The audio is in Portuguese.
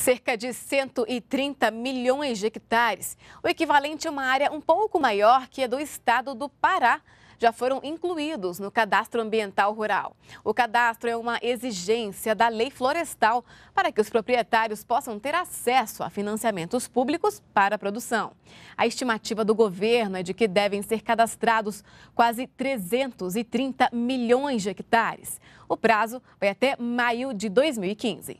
cerca de 130 milhões de hectares, o equivalente a uma área um pouco maior que a do estado do Pará já foram incluídos no cadastro ambiental rural. O cadastro é uma exigência da lei florestal para que os proprietários possam ter acesso a financiamentos públicos para a produção. A estimativa do governo é de que devem ser cadastrados quase 330 milhões de hectares. O prazo vai até maio de 2015.